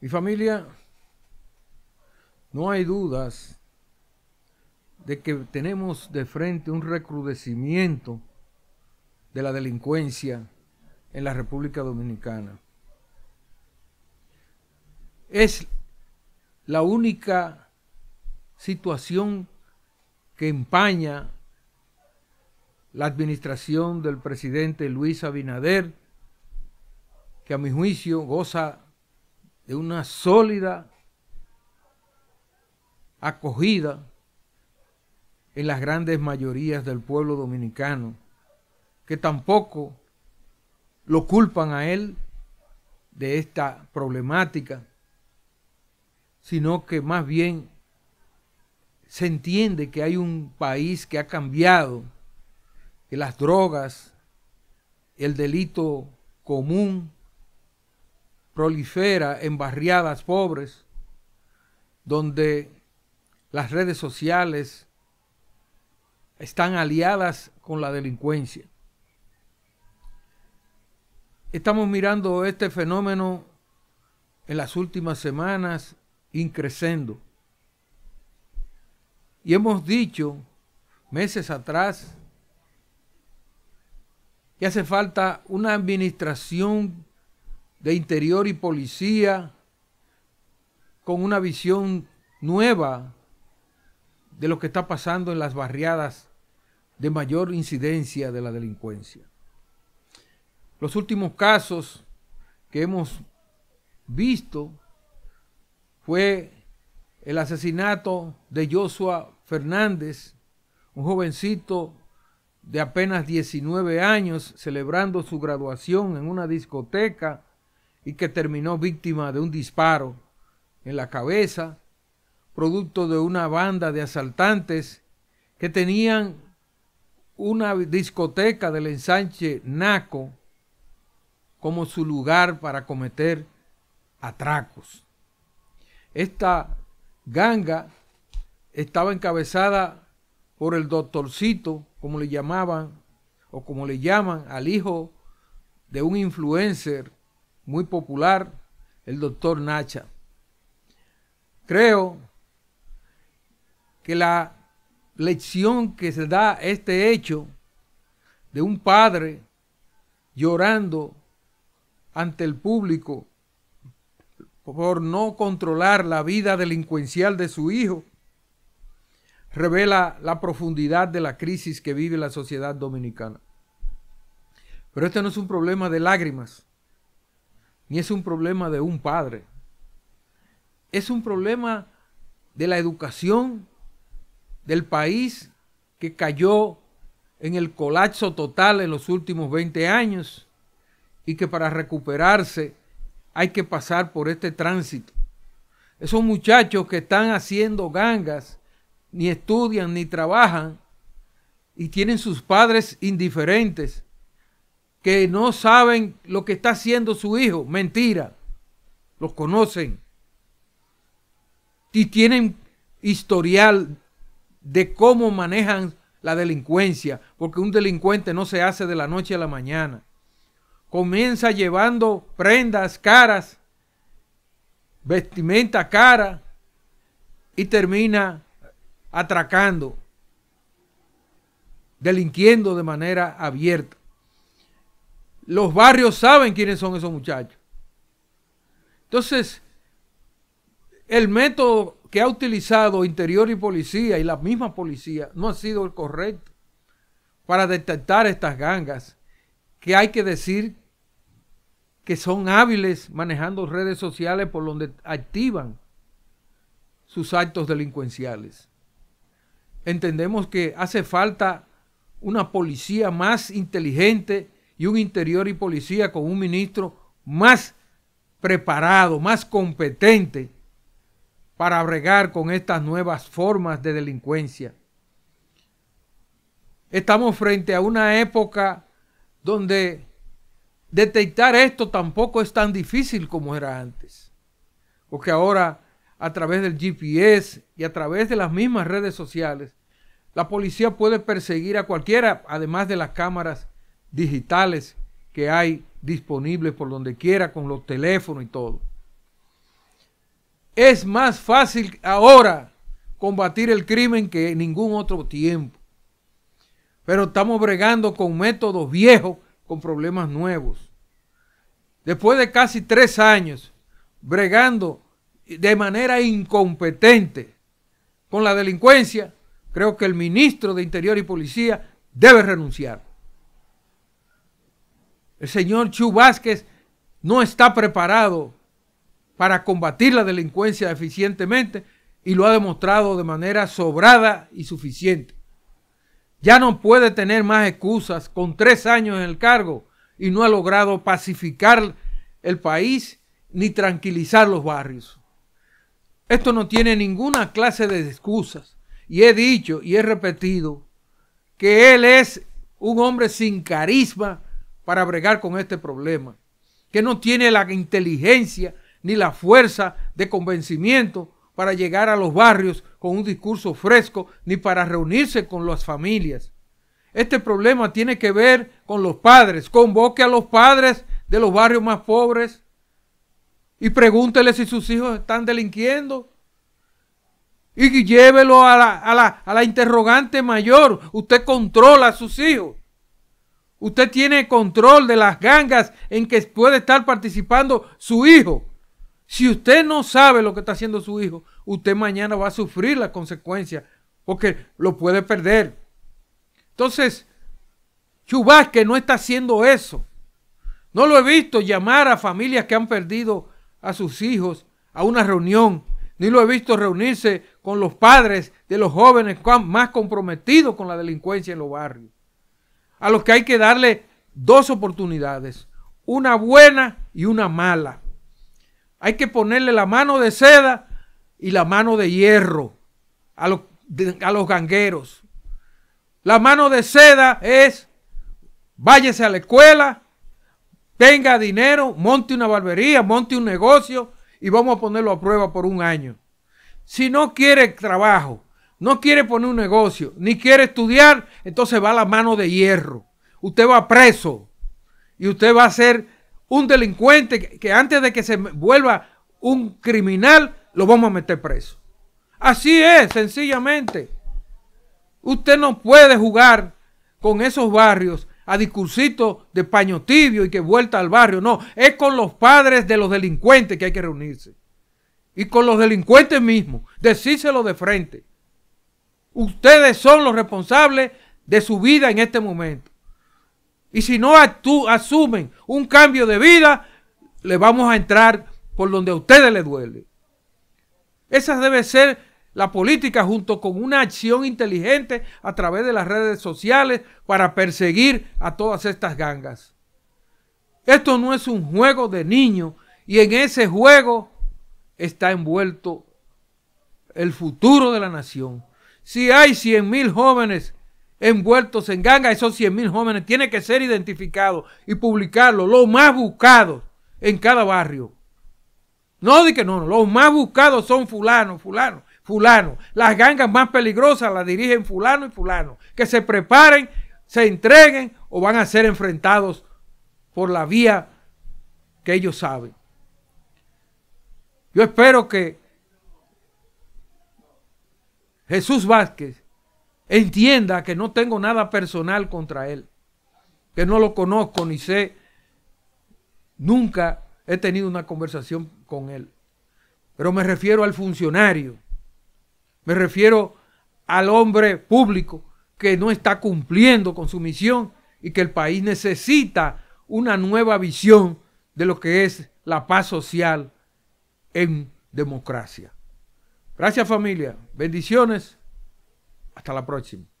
Mi familia, no hay dudas de que tenemos de frente un recrudecimiento de la delincuencia en la República Dominicana. Es la única situación que empaña la administración del presidente Luis Abinader, que a mi juicio goza de una sólida acogida en las grandes mayorías del pueblo dominicano, que tampoco lo culpan a él de esta problemática, sino que más bien se entiende que hay un país que ha cambiado, que las drogas, el delito común prolifera en barriadas pobres, donde las redes sociales están aliadas con la delincuencia. Estamos mirando este fenómeno en las últimas semanas increciendo. Y hemos dicho meses atrás que hace falta una administración de Interior y Policía, con una visión nueva de lo que está pasando en las barriadas de mayor incidencia de la delincuencia. Los últimos casos que hemos visto fue el asesinato de Joshua Fernández, un jovencito de apenas 19 años celebrando su graduación en una discoteca y que terminó víctima de un disparo en la cabeza, producto de una banda de asaltantes que tenían una discoteca del ensanche Naco como su lugar para cometer atracos. Esta ganga estaba encabezada por el doctorcito, como le llamaban, o como le llaman al hijo de un influencer muy popular, el doctor Nacha. Creo que la lección que se da este hecho de un padre llorando ante el público por no controlar la vida delincuencial de su hijo, revela la profundidad de la crisis que vive la sociedad dominicana. Pero este no es un problema de lágrimas, ni es un problema de un padre. Es un problema de la educación del país que cayó en el colapso total en los últimos 20 años y que para recuperarse hay que pasar por este tránsito. Esos muchachos que están haciendo gangas, ni estudian ni trabajan y tienen sus padres indiferentes que no saben lo que está haciendo su hijo. Mentira. Los conocen. Y tienen historial de cómo manejan la delincuencia, porque un delincuente no se hace de la noche a la mañana. Comienza llevando prendas caras, vestimenta cara, y termina atracando, delinquiendo de manera abierta. Los barrios saben quiénes son esos muchachos. Entonces, el método que ha utilizado interior y policía y la misma policía no ha sido el correcto para detectar estas gangas, que hay que decir que son hábiles manejando redes sociales por donde activan sus actos delincuenciales. Entendemos que hace falta una policía más inteligente y un interior y policía con un ministro más preparado, más competente para bregar con estas nuevas formas de delincuencia. Estamos frente a una época donde detectar esto tampoco es tan difícil como era antes. Porque ahora, a través del GPS y a través de las mismas redes sociales, la policía puede perseguir a cualquiera, además de las cámaras digitales que hay disponibles por donde quiera con los teléfonos y todo. Es más fácil ahora combatir el crimen que en ningún otro tiempo. Pero estamos bregando con métodos viejos, con problemas nuevos. Después de casi tres años bregando de manera incompetente con la delincuencia, creo que el ministro de Interior y Policía debe renunciar. El señor Chu Vázquez no está preparado para combatir la delincuencia eficientemente y lo ha demostrado de manera sobrada y suficiente. Ya no puede tener más excusas con tres años en el cargo y no ha logrado pacificar el país ni tranquilizar los barrios. Esto no tiene ninguna clase de excusas. Y he dicho y he repetido que él es un hombre sin carisma para bregar con este problema, que no tiene la inteligencia ni la fuerza de convencimiento para llegar a los barrios con un discurso fresco, ni para reunirse con las familias. Este problema tiene que ver con los padres. Convoque a los padres de los barrios más pobres y pregúntele si sus hijos están delinquiendo. Y llévelo a la, a la interrogante mayor. Usted controla a sus hijos. Usted tiene control de las gangas en que puede estar participando su hijo. Si usted no sabe lo que está haciendo su hijo, usted mañana va a sufrir las consecuencias porque lo puede perder. Entonces, Chubasque no está haciendo eso. No lo he visto llamar a familias que han perdido a sus hijos a una reunión, ni lo he visto reunirse con los padres de los jóvenes más comprometidos con la delincuencia en los barrios a los que hay que darle dos oportunidades, una buena y una mala. Hay que ponerle la mano de seda y la mano de hierro a los, a los gangueros. La mano de seda es, váyase a la escuela, tenga dinero, monte una barbería, monte un negocio y vamos a ponerlo a prueba por un año. Si no quiere trabajo, no quiere poner un negocio, ni quiere estudiar, entonces va a la mano de hierro. Usted va preso y usted va a ser un delincuente que antes de que se vuelva un criminal, lo vamos a meter preso. Así es, sencillamente. Usted no puede jugar con esos barrios a discursitos de paño tibio y que vuelta al barrio. No, es con los padres de los delincuentes que hay que reunirse. Y con los delincuentes mismos, decírselo de frente. Ustedes son los responsables de su vida en este momento. Y si no asumen un cambio de vida, le vamos a entrar por donde a ustedes les duele. Esa debe ser la política junto con una acción inteligente a través de las redes sociales para perseguir a todas estas gangas. Esto no es un juego de niños y en ese juego está envuelto el futuro de la nación. Si hay 100 mil jóvenes envueltos en ganga, esos 100 mil jóvenes tienen que ser identificados y publicarlos, los más buscados en cada barrio. No di que no, no, los más buscados son fulano, fulano, fulano. Las gangas más peligrosas las dirigen fulano y fulano. Que se preparen, se entreguen o van a ser enfrentados por la vía que ellos saben. Yo espero que Jesús Vázquez entienda que no tengo nada personal contra él, que no lo conozco ni sé, nunca he tenido una conversación con él. Pero me refiero al funcionario, me refiero al hombre público que no está cumpliendo con su misión y que el país necesita una nueva visión de lo que es la paz social en democracia. Gracias familia. Bendiciones. Hasta la próxima.